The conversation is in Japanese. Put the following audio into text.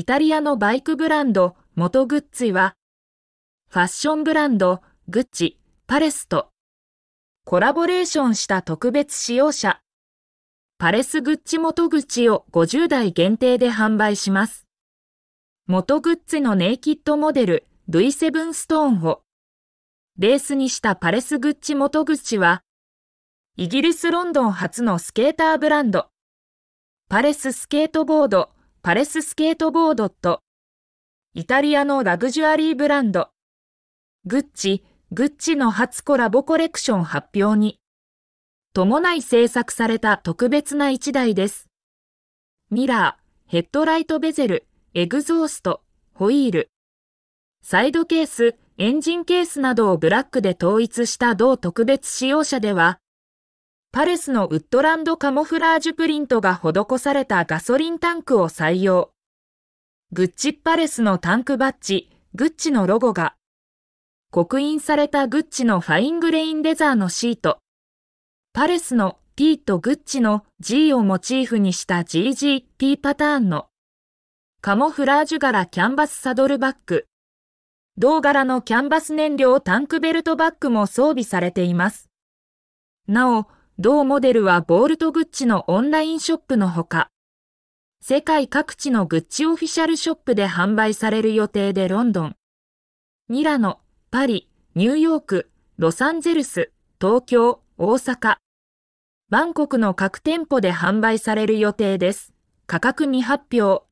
イタリアのバイクブランド、元グッツィは、ファッションブランド、グッチ、パレスと、コラボレーションした特別使用車、パレスグッチ元グッチを50台限定で販売します。元グッチのネイキッドモデル、V7 ストーンを、ベースにしたパレスグッチ元グッチは、イギリスロンドン初のスケーターブランド、パレススケートボード、パレススケートボードと、イタリアのラグジュアリーブランド、グッチ、グッチの初コラボコレクション発表に、伴い制作された特別な一台です。ミラー、ヘッドライトベゼル、エグゾースト、ホイール、サイドケース、エンジンケースなどをブラックで統一した同特別使用車では、パルスのウッドランドカモフラージュプリントが施されたガソリンタンクを採用。グッチパレスのタンクバッジ、グッチのロゴが、刻印されたグッチのファイングレインレザーのシート、パレスの T とグッチの G をモチーフにした GGP パターンの、カモフラージュ柄キャンバスサドルバッグ、銅柄のキャンバス燃料タンクベルトバッグも装備されています。なお、同モデルはボールトグッチのオンラインショップのほか、世界各地のグッチオフィシャルショップで販売される予定でロンドン、ミラノ、パリ、ニューヨーク、ロサンゼルス、東京、大阪、バンコクの各店舗で販売される予定です。価格未発表。